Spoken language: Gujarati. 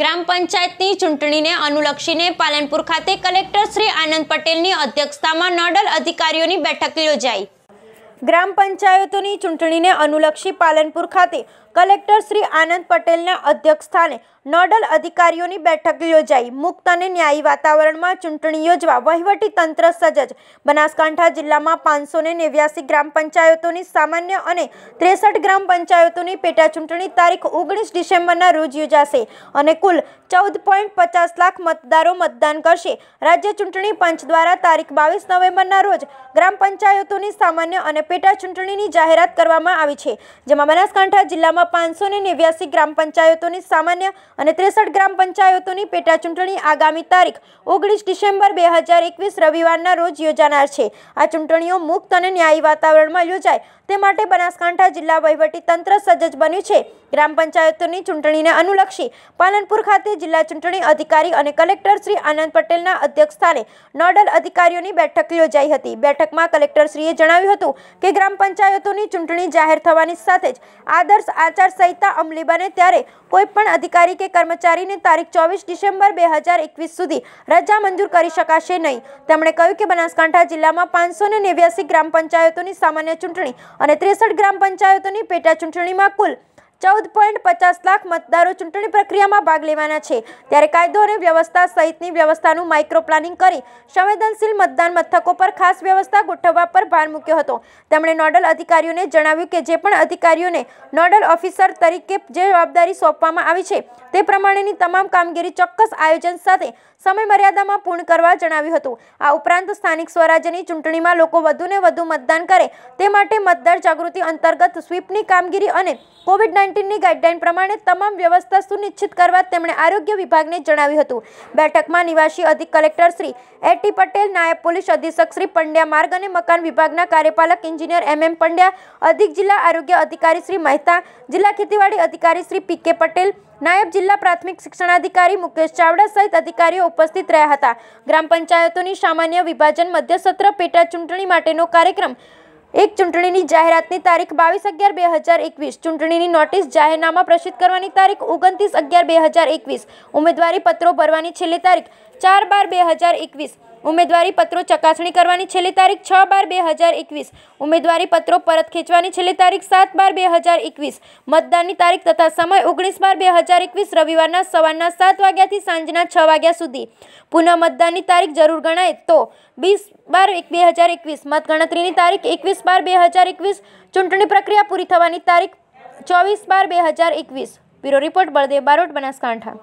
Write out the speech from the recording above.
ગ્રામ પંચાયતની ચૂંટણીને અનુલક્ષીને પાલનપુર ખાતે કલેક્ટર શ્રી આનંદ પટેલની અધ્યક્ષતામાં નોડલ અધિકારીઓની બેઠક યોજાઈ ગ્રામ પંચાયતોની ચૂંટણીને અનુલક્ષી પાલનપુર ખાતે કલેક્ટર શ્રી આનંદ પટેલના અધ્યક્ષસ્થાને નોડલ અધિકારીઓની બેઠક યોજાઈ મુક્ત અને ન્યાયી વાતાવરણમાં ચૂંટણી યોજવા વહીવટી તંત્ર સજજ બનાસકાંઠા જિલ્લામાં પાંચસો ને નેવ્યાસી ગ્રામ પંચાયતોની સામાન્ય અને ત્રેસઠ ગ્રામ પંચાયતોની પેટા ચૂંટણી તારીખ ઓગણીસ ડિસેમ્બરના રોજ યોજાશે અને કુલ ચૌદ પોઈન્ટ પચાસ લાખ મતદારો મતદાન કરશે રાજ્ય ચૂંટણી પંચ દ્વારા તારીખ બાવીસ નવેમ્બરના રોજ ગ્રામ પંચાયતોની સામાન્ય અને પેટા ચૂંટણીની જાહેરાત કરવામાં આવી છે જેમાં બનાસકાંઠા જિલ્લામાં પાંચસો નેવ્યાસી ગ્રામ પંચાયતોની સામાન્ય અને ત્રેસઠ ગ્રામ પંચાયતોની પેટા ચૂંટણી આગામી તારીખ ઓગણીસ ડિસેમ્બર બે હજાર એકવીસ રવિવારના રોજ યોજાનાર છે આ ચૂંટણીઓ મુક્ત અને ન્યાયી વાતાવરણમાં યોજાય તે માટે બનાસકાંઠા જિલ્લા તંત્ર સજ્જ બન્યું છે ગ્રામ પંચાયતોની ચૂંટણીને અનુલક્ષી પાલનપુર ખાતે જિલ્લા ચૂંટણી અધિકારી અને કલેક્ટર શ્રી આનંદ પટેલના અધ્યક્ષસ્થાને નોડલ અધિકારીઓની બેઠક યોજાઈ હતી બેઠકમાં કલેક્ટરશ્રીએ જણાવ્યું હતું કે ગ્રામ પંચાયતોની ચૂંટણી જાહેર થવાની સાથે જ આદર્શ આચાર સંહિતા અમલી બને ત્યારે કોઈપણ અધિકારી કે કે કર્મચારીને તારીખ ચોવીસ ડિસેમ્બર બે હજાર એકવીસ સુધી રજા મંજૂર કરી શકાશે નહીં તેમણે કહ્યું કે બનાસકાંઠા જિલ્લામાં પાંચસો નેવ્યાસી ગ્રામ પંચાયતોની સામાન્ય ચૂંટણી અને ત્રેસઠ ગ્રામ પંચાયતોની પેટા ચૂંટણીમાં કુલ ચૌદ પોઈન્ટ પચાસ લાખ મતદારો ચૂંટણી પ્રક્રિયામાં ભાગ લેવાના છે ત્યારે કાયદો અને વ્યવસ્થા સહિતની વ્યવસ્થાનું માઇક્રો પ્લાનિંગ કરી સંવેદનશીલ મતદાન મથકો પર ખાસ વ્યવસ્થા ગોઠવવા પર ભાર મૂક્યો હતો તેમણે નોડલ અધિકારીઓને જણાવ્યું કે જે પણ અધિકારીઓને નોડલ ઓફિસર તરીકે જે જવાબદારી સોંપવામાં આવી છે તે પ્રમાણેની તમામ કામગીરી ચોક્કસ આયોજન સાથે સમયમર્યાદામાં પૂર્ણ કરવા જણાવ્યું હતું આ ઉપરાંત સ્થાનિક સ્વરાજ્યની ચૂંટણીમાં લોકો વધુને વધુ મતદાન કરે તે માટે મતદાર જાગૃતિ અંતર્ગત સ્વીપની કામગીરી અને કોવિડ નાઇન્ટીનની ગાઈડલાઇન પ્રમાણે તમામ વ્યવસ્થા સુનિશ્ચિત કરવા તેમણે આરોગ્ય વિભાગને જણાવ્યું હતું બેઠકમાં નિવાસી અધિક કલેક્ટર શ્રી એટી પટેલ નાયબ પોલીસ અધિક્ષક શ્રી પંડ્યા માર્ગ અને મકાન વિભાગના કાર્યપાલક એન્જિનિયર એમ એમ પંડ્યા અધિક જિલ્લા આરોગ્ય અધિકારી શ્રી મહેતા જિલ્લા ખેતીવાડી અધિકારી શ્રી પી કે પટેલ નાયબ જિલ્લા પ્રાથમિક શિક્ષણાધિકારી મુકેશ ચાવડા સહિત અધિકારીઓ ઉપસ્થિત રહ્યા હતા ગ્રામ પંચાયતોની સામાન્ય વિભાજન મધ્યસત્ર પેટા ચૂંટણી માટેનો કાર્યક્રમ એક ચૂંટણીની જાહેરાતની તારીખ બાવીસ અગિયાર બે હજાર એકવીસ ચૂંટણીની નોટિસ જાહેરનામા પ્રસિદ્ધ કરવાની તારીખ ઓગણત્રીસ અગિયાર બે હજાર એકવીસ ઉમેદવારી પત્રો ભરવાની છેલ્લી તારીખ ચાર બાર બે હજાર એકવીસ ઉમેદવારી પત્રો ચકાસણી કરવાની છેલ્લી તારીખ છ બાર બે હજાર એકવીસ ઉમેદવારી પત્રો પરત ખેંચવાની છેલ્લી તારીખ સાત બાર બે હજાર એકવીસ મતદાનની તારીખ તથા સમય ઓગણીસ બાર બે હજાર એકવીસ રવિવારના સવારના સાત વાગ્યાથી સાંજના છ વાગ્યા સુધી પુનઃ મતદાનની તારીખ જરૂર ગણાય તો વીસ બાર એક બે હજાર એકવીસ મતગણતરીની તારીખ એકવીસ બાર બે હજાર એકવીસ ચૂંટણી પ્રક્રિયા પૂરી થવાની તારીખ ચોવીસ બાર બે હજાર એકવીસ બ્યુરો રિપોર્ટ બળદેવ બારોટ બનાસકાંઠા